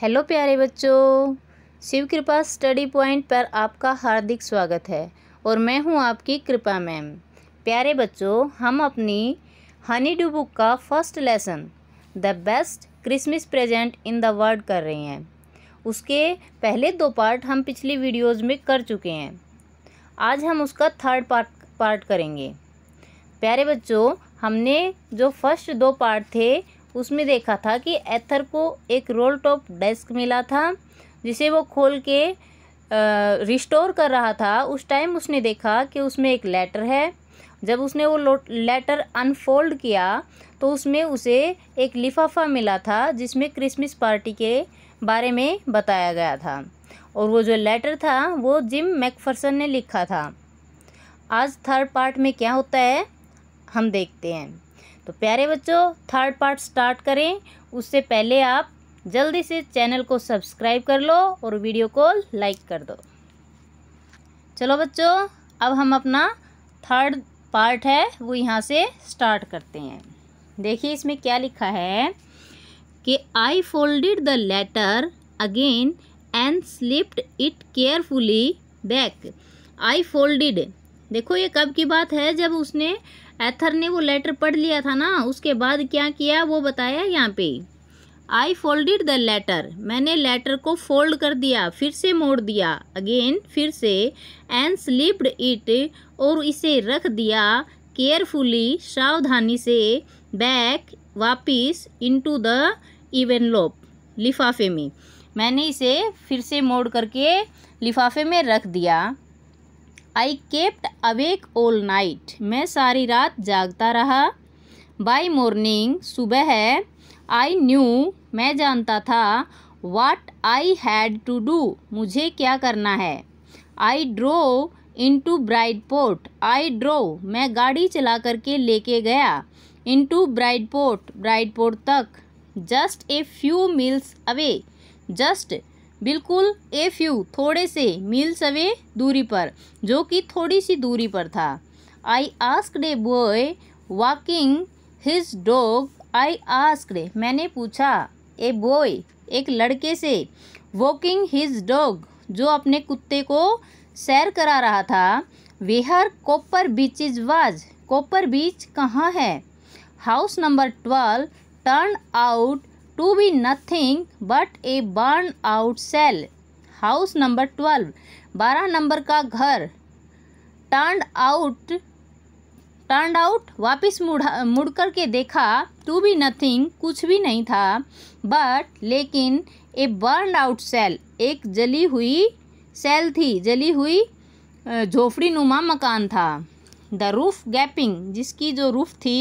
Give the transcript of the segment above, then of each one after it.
hello प्यारे बच्चों शिव कृपा स्टडी पॉइंट पर आपका हार्दिक स्वागत है और मैं हूं आपकी कृपा मैम प्यारे बच्चों हम अपनी हनी डू बुक का first lesson the best Christmas present in the world कर रहे हैं उसके पहले दो पार्ट हम पिछली वीडियोस में कर चुके हैं आज हम उसका थर्ड पार्ट पार्ट करेंगे प्यारे बच्चों हमने जो फर्स्ट दो पार्ट थे उसमें देखा था कि एथर को एक रोल टॉप डेस्क मिला था जिसे वो खोल के रिस्टोर कर रहा था उस टाइम उसने देखा कि उसमें एक लेटर है जब उसने वो लेटर अनफोल्ड किया तो उसमें उसे एक लिफाफा मिला था जिसमें क्रिसमस पार्टी के बारे में बताया गया था और वो जो लेटर था वो जिम मैकफर्सन ने लिखा था आज थर्ड पार्ट में क्या होता है हम देखते हैं तो प्यारे बच्चों थर्ड पार्ट स्टार्ट करें उससे पहले आप जल्दी से चैनल को सब्सक्राइब कर लो और वीडियो को लाइक कर दो चलो बच्चों अब हम अपना थर्ड पार्ट है वो यहाँ से स्टार्ट करते हैं देखिए इसमें क्या लिखा है कि I folded the letter again and slipped it carefully back I folded देखो ये कब की बात है जब उसने एथर ने वो लेटर पढ़ लिया था ना उसके बाद क्या किया वो बताया यहाँ पे आई फोल्डेड द लेटर मैंने लेटर को फोल्ड कर दिया फिर से मोड़ दिया अगेन फिर से एंड स्लिप्ड इट और इसे रख दिया केयरफुली सावधानी से back into the envelope लिफाफे में मैंने इसे फिर से मोड़ करके लिफाफे में रख दिया I kept awake all night मैं सारी रात जागता रहा बाई मॉर्निंग सुबह आई न्यू मैं जानता था what I had to do मुझे क्या करना है I drove into Bridport I drove मैं गाड़ी चला करके लेके गया into Bridport Bridport तक just a few miles away just बिल्कुल ए फ्यू थोड़े से मील सवे दूरी पर जो कि थोड़ी सी दूरी पर था I asked a boy walking his dog I asked मैंने पूछा ए बॉय एक लड़के से वॉकिंग हिज डॉग जो अपने कुत्ते को सैर करा रहा था where Copper Beach is was Copper Beach कहाँ है house number twelve turn out to be nothing but a burnt out shell house number twelve बारह नंबर का घर टर्न आउट टर्न आउट वापिस मुड़ा मुड़ कर के देखा टू बी नथिंग कुछ भी नहीं था बट लेकिन ए बर्न आउट सेल एक जली हुई सेल थी जली हुई झोपड़ी नुमा मकान था द रूफ गैपिंग जिसकी जो रूफ थी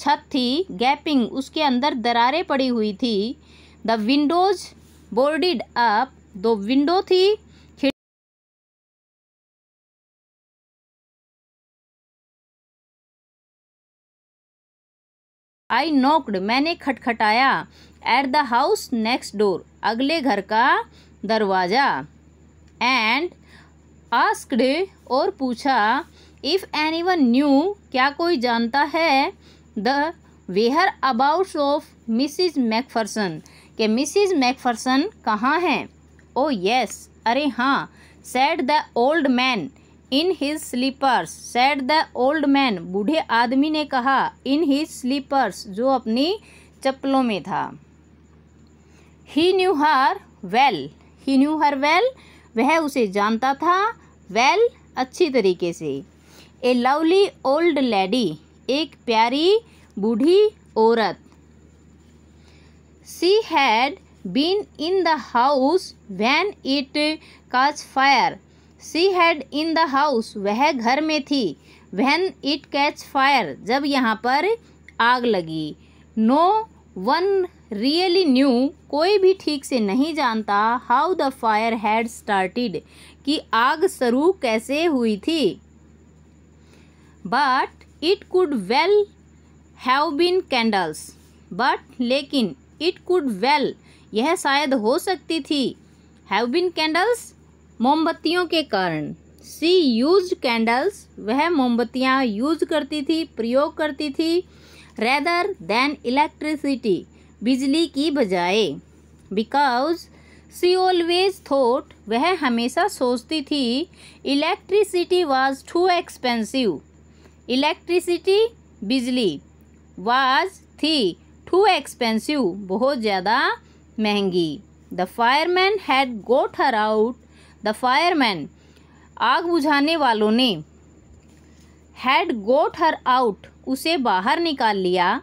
छत थी गैपिंग उसके अंदर दरारें पड़ी हुई थी द विंडोज बोर्डिड अप दो विंडो थी आई नोक्ड मैंने खटखटाया at the house next door अगले घर का दरवाज़ा एंड आस्क्ड और पूछा इफ़ एनी वन न्यू क्या कोई जानता है the whereabouts of Mrs McPherson के मिसिज मैकफर्सन कहाँ हैं ओ यस अरे हाँ said the old man in his slippers said the old man बूढ़े आदमी ने कहा इन हिज स्लीपर्स जो अपनी चप्पलों में था he knew her well he knew her well वह उसे जानता था वेल well, अच्छी तरीके से ए लवली ओल्ड लेडी एक प्यारी बूढ़ी औरत she had been in the house when it caught fire she had in the house वह घर में थी वैन इट कैच फायर जब यहाँ पर आग लगी नो वन रियली न्यू कोई भी ठीक से नहीं जानता how the fire had started कि आग शुरू कैसे हुई थी but it could well have been candles but लेकिन इट कुड वेल यह शायद हो सकती थी हैव बिन कैंडल्स मोमबत्तियों के कारण सी यूज कैंडल्स वह मोमबत्तियाँ यूज करती थी प्रयोग करती थी रेदर देन इलेक्ट्रिसिटी बिजली की बजाय बिकॉज सी ऑलवेज थॉट वह हमेशा सोचती थी electricity was too expensive electricity बिजली वाज थी टू एक्सपेंसिव बहुत ज़्यादा महंगी the fireman had got her out the fireman आग बुझाने वालों ने हैड गोट हर आउट उसे बाहर निकाल लिया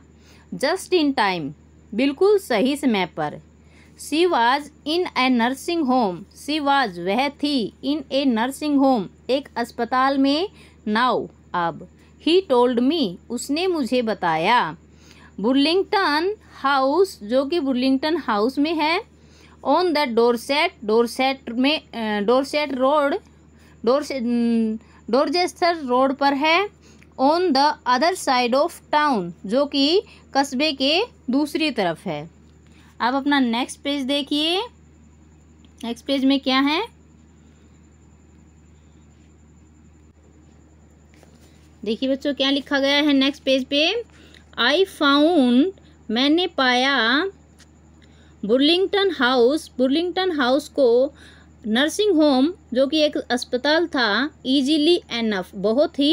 जस्ट इन टाइम बिल्कुल सही समय पर she was in a nursing home she was वह थी इन ए नर्सिंग होम एक अस्पताल में नाउ अब ही टोल्ड मी उसने मुझे बताया बुर्लिंगटन हाउस जो कि बुर्लिंगटन हाउस में है ऑन द डोरसेट डोरसेट में डोरसेट रोड डोर डोरजेस्टर रोड पर है on the other side of town जो कि कस्बे के दूसरी तरफ है अब अपना नेक्स्ट पेज देखिए नेक्स्ट पेज में क्या है देखिए बच्चों क्या लिखा गया है नेक्स्ट पेज पे आई फाउंड मैंने पाया बुर्लिंगटन हाउस बुर्लिंगटन हाउस को नर्सिंग होम जो कि एक अस्पताल था इजीली एनफ बहुत ही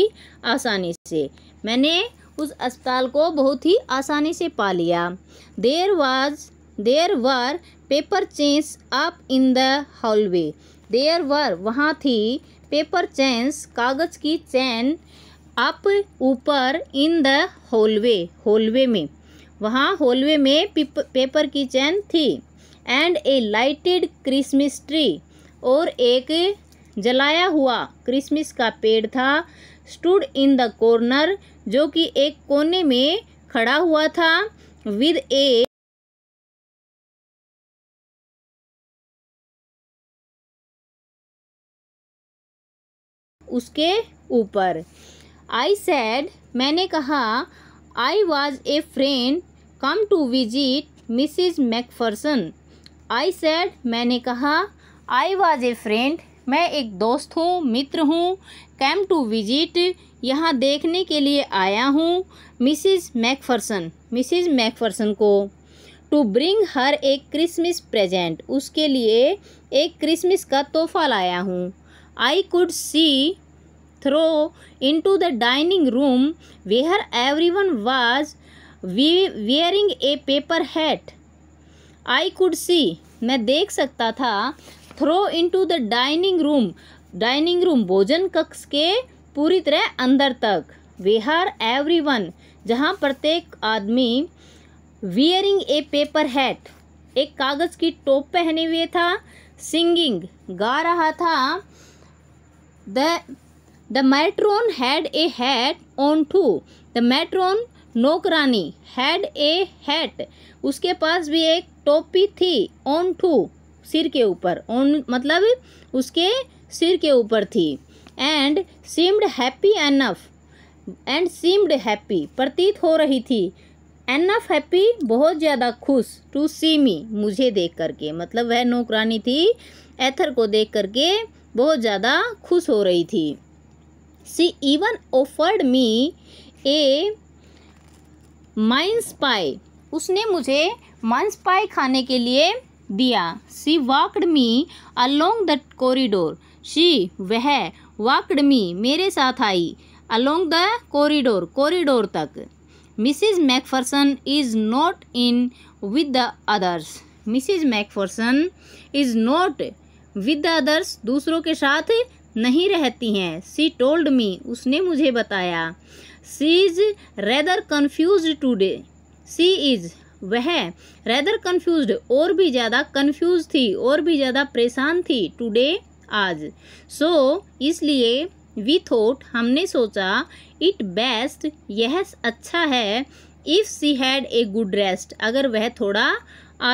आसानी से मैंने उस अस्पताल को बहुत ही आसानी से पा लिया there was there were paper chains up in the hallway there were वहाँ थी पेपर चेंस कागज़ की चैन अप ऊपर इन द होलवे हॉलवे में वहाँ हॉलवे में पेपर की चैन थी and a lighted Christmas tree और एक जलाया हुआ क्रिसमस का पेड़ था स्टूड इन द कॉर्नर जो कि एक कोने में खड़ा हुआ था विद ए उसके ऊपर आई सैड मैंने कहा I was a friend come to visit Mrs McPherson I said मैंने कहा आई वॉज ए फ्रेंड मैं एक दोस्त हूँ मित्र हूँ कैम टू विजिट यहाँ देखने के लिए आया हूँ मिसिज मैकफर्सन मिसिज मैकफर्सन को टू ब्रिंग हर एक क्रिसमस प्रेजेंट उसके लिए एक क्रिसमस का तोहफा लाया हूँ I could see through in throw into the dining room where everyone was wearing a paper hat I could see मैं देख सकता था through into the dining room dining room भोजन कक्ष के पूरी तरह अंदर तक वेहर एवरी वन जहाँ प्रत्येक आदमी वियरिंग ए पेपर हैट एक कागज़ की टोप पहने हुए था सिंगिंग गा रहा था the the matron had a hat on too the matron नौकरानी हैड ए हैट उसके पास भी एक टोपी थी ऑन टू सिर के ऊपर ऑन मतलब उसके सिर के ऊपर थी and seemed happy enough and seemed happy प्रतीत हो रही थी एनफ हैप्पी बहुत ज़्यादा खुश टू सी मी मुझे देख करके मतलब वह नौकरानी थी एथर को देख करके बहुत ज़्यादा खुश हो रही थी she even offered me a mince pie उसने मुझे मांस पाई खाने के लिए दिया she walked me along the corridor she वह वाकड मी मेरे साथ I along the corridor corridor तक Mrs McPherson is not in with the others Mrs McPherson is not with the others दूसरों के साथ नहीं रहती हैं सी टोल्ड मी उसने मुझे बताया she is rather confused today she is वह रेदर कन्फ्यूज और भी ज़्यादा कन्फ्यूज थी और भी ज़्यादा परेशान थी टूडे आज सो so, इसलिए वी थोट हमने सोचा इट बेस्ट यह अच्छा है if she had a good rest अगर वह थोड़ा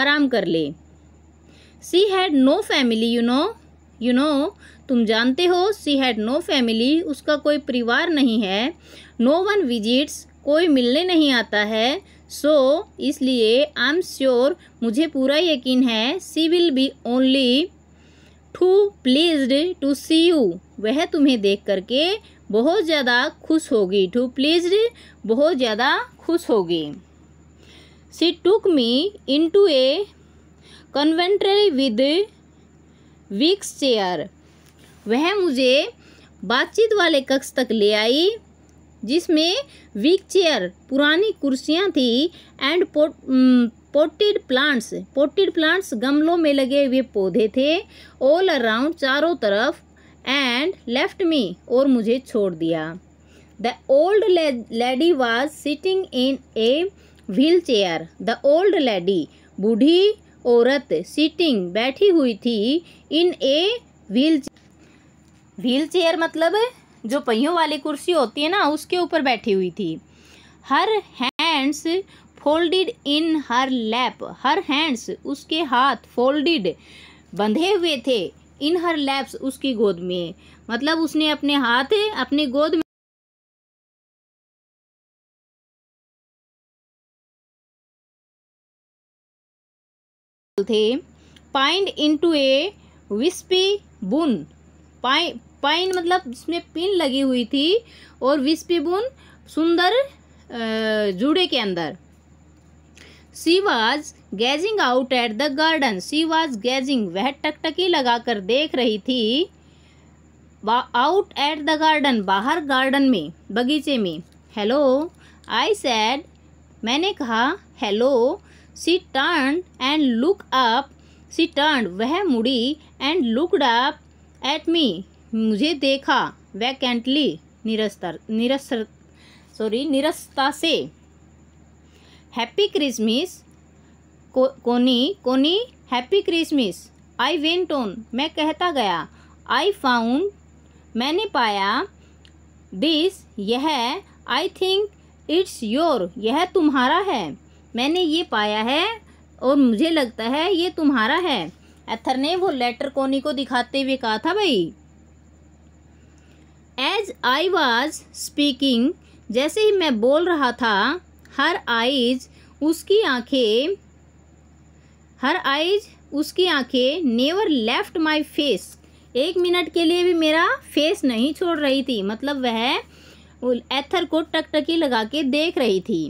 आराम कर ले she had no family you know you know तुम जानते हो सी हैड नो फैमिली उसका कोई परिवार नहीं है नो वन विजिट्स कोई मिलने नहीं आता है सो so, इसलिए आई एम श्योर मुझे पूरा यकीन है she will be only too pleased to see you वह तुम्हें देख करके बहुत ज़्यादा खुश होगी टू प्लीज्ड बहुत ज़्यादा खुश होगी she took me into a conservatory with wicker chair वह मुझे बातचीत वाले कक्ष तक ले आई जिसमें वीक चेयर पुरानी कुर्सियां थी and potted plants potted plants गमलों में लगे हुए पौधे थे ऑल अराउंड चारों तरफ एंड लेफ्ट मी और मुझे छोड़ दिया the old lady was sitting in a wheelchair the old lady बूढ़ी औरत सिटिंग बैठी हुई थी in a wheel wheelchair मतलब जो पहियों वाली कुर्सी होती है ना उसके ऊपर बैठी हुई थी her hands folded in her lap her hands उसके हाथ फोल्डेड बंधे हुए थे इन हर लैप्स उसकी गोद में मतलब उसने अपने हाथ अपनी गोद में थे पाइंड इनटू ए विस्पी बुन पाइ पाइन मतलब जिसमें पिन लगी हुई थी और विस्पिबुन सुंदर जूड़े के अंदर she was gazing out at the garden she was gazing वह टकटकी लगाकर देख रही थी आउट एट द गार्डन बाहर गार्डन में बगीचे में हेलो आई सैड मैंने कहा hello she turn and look up she turn वह मुड़ी and looked up at me मुझे देखा वैकेंटली निरस्तर निरस्तर सॉरी निरस्ता से happy Christmas Connie Connie happy Christmas I went on मैं कहता गया आई फाउंड मैंने पाया दिस यह आई थिंक इट्स योर यह तुम्हारा है मैंने ये पाया है और मुझे लगता है ये तुम्हारा है एथर ने वो लेटर कोनी को दिखाते हुए कहा था भाई एज आई वॉज स्पीकिंग जैसे ही मैं बोल रहा था हर आइज उसकी आंखें हर आइज उसकी आंखें नेवर लेफ्ट माई फेस एक मिनट के लिए भी मेरा फेस नहीं छोड़ रही थी मतलब वह एथर को टकटकी लगा के देख रही थी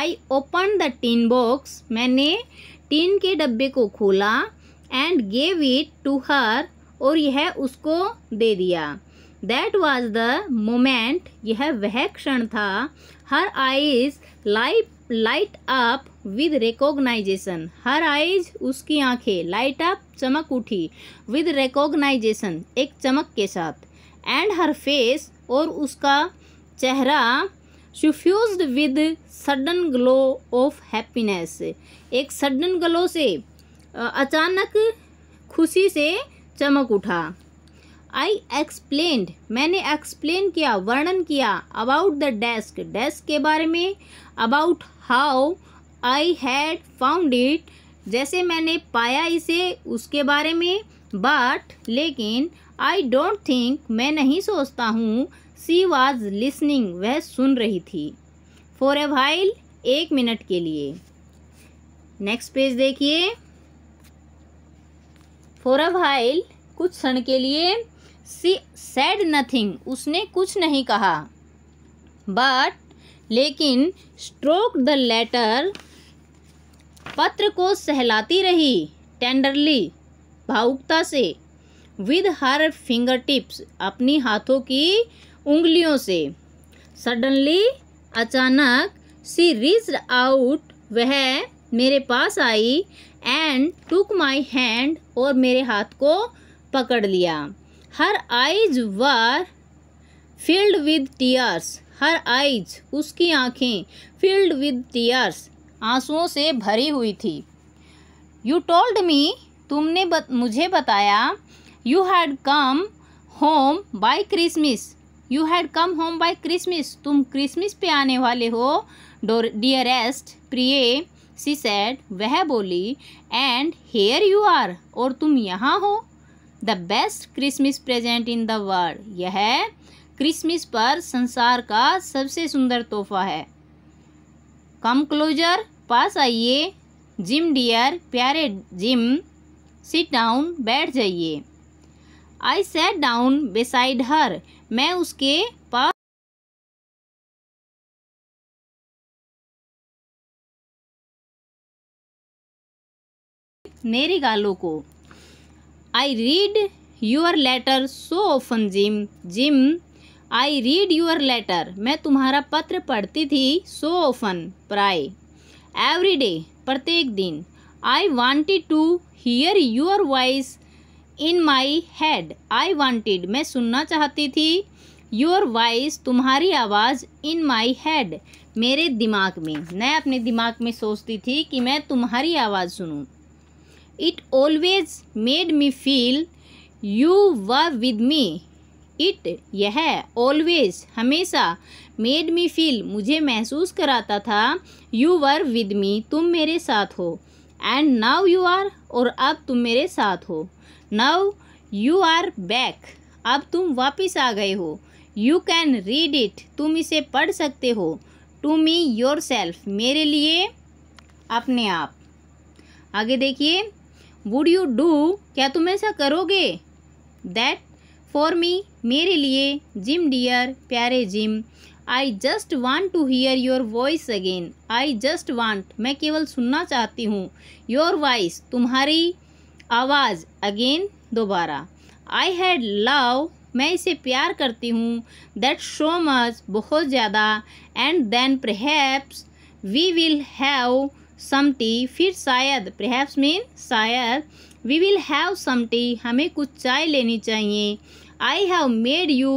I open the tin box मैंने टीन के डब्बे को खोला and gave it to her और यह उसको दे दिया दैट वॉज द मोमेंट यह वह क्षण था her eyes light light up with recognition her eyes उसकी आंखें लाइट अप चमक उठी विद रिकोगनाइजेशन एक चमक के साथ एंड हर फेस और उसका चेहरा suffused with sudden glow of happiness एक सडन ग्लो से अचानक खुशी से चमक उठा आई एक्सप्लेंड मैंने एक्सप्लेन किया वर्णन किया अबाउट द डेस्क डेस्क के बारे में about how I had found it जैसे मैंने पाया इसे उसके बारे में बट लेकिन आई डोंट थिंक मैं नहीं सोचता हूँ सी वॉज लिसनिंग वह सुन रही थी फॉर ए वाइल एक मिनट के लिए नेक्स्ट पेज देखिए फॉर अ वाइल कुछ क्षण के लिए सी सैड नथिंग उसने कुछ नहीं कहा बट लेकिन स्ट्रोक द लेटर पत्र को सहलाती रही टेंडरली भावुकता से विद हर फिंगर टिप्स अपनी हाथों की उंगलियों से सडनली अचानक सी रिज आउट वह मेरे पास आई एंड टुक माई हैंड और मेरे हाथ को पकड़ लिया her eyes were filled with tears her eyes उसकी आंखें फील्ड विद टीयर्स आंसुओं से भरी हुई थी यू टोल्ड मी तुमने बत, मुझे बताया you had come home by Christmas you had come home by Christmas तुम क्रिसमस पे आने वाले हो डोर डियरेस्ट प्रिय सी सैड वह बोली एंड हेयर यू आर और तुम यहाँ हो the best Christmas present in the world यह क्रिसमस पर संसार का सबसे सुंदर तोहफा है कम क्लोजर पास आइए जिम डियर प्यारे जिम सिट डाउन बैठ जाइए I sat down beside her मैं उसके पास मेरी गालों को I read your letter so often Jim Jim I read your letter मैं तुम्हारा पत्र पढ़ती थी सो ऑफ़न प्राय एवरी डे प्रत्येक दिन I wanted to hear your voice in my head I wanted मैं सुनना चाहती थी योर वॉइस तुम्हारी आवाज़ इन माई हेड मेरे दिमाग में मैं अपने दिमाग में सोचती थी कि मैं तुम्हारी आवाज़ सुनूँ it always made me feel you were with me it यह ऑलवेज हमेशा मेड मी फील मुझे महसूस कराता था यू वर विद मी तुम मेरे साथ हो एंड नाव यू आर और अब तुम मेरे साथ हो नाव यू आर बैक अब तुम वापस आ गए हो यू कैन रीड इट तुम इसे पढ़ सकते हो टू मी योर सेल्फ मेरे लिए अपने आप आगे देखिए वुड यू डू क्या तुम ऐसा करोगे दैट फॉर मी मेरे लिए जिम डियर प्यारे Jim I just want to hear your voice again I just want मैं केवल सुनना चाहती हूँ योर वॉइस तुम्हारी आवाज़ अगेन दोबारा आई हैड लव मैं इसे प्यार करती हूँ दैट शो मच बहुत ज़्यादा and then perhaps we will have some tea फिर शायद प्रहैप्स मीन शायद वी विल हैव टी हमें कुछ चाय लेनी चाहिए I have made you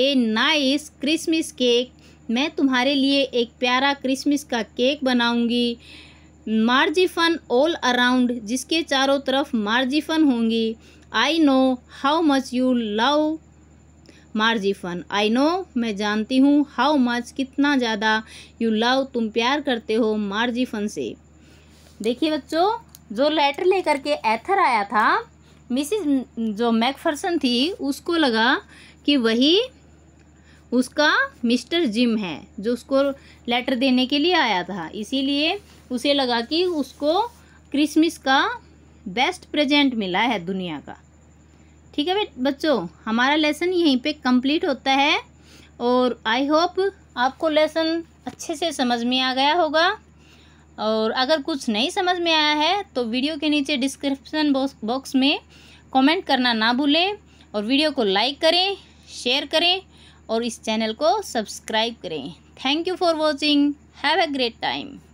a nice Christmas cake मैं तुम्हारे लिए एक प्यारा क्रिसमस का केक बनाऊंगी मार्जिफन ऑल अराउंड जिसके चारों तरफ मार्जिफन होंगी I know how much you love marzipan I know मैं जानती हूँ हाउ मच कितना ज़्यादा यू लव तुम प्यार करते हो मार्जिफन से देखिए बच्चों जो लेटर लेकर के एथर आया था मिसिस जो मैकफर्सन थी उसको लगा कि वही उसका मिस्टर जिम है जो उसको लेटर देने के लिए आया था इसीलिए उसे लगा कि उसको क्रिसमस का बेस्ट प्रेजेंट मिला है दुनिया का ठीक है बच्चों हमारा लेसन यहीं पे कंप्लीट होता है और आई होप आपको लेसन अच्छे से समझ में आ गया होगा और अगर कुछ नहीं समझ में आया है तो वीडियो के नीचे डिस्क्रिप्सन बॉक्स में कमेंट करना ना भूलें और वीडियो को लाइक करें शेयर करें और इस चैनल को सब्सक्राइब करें thank you for watching have a great time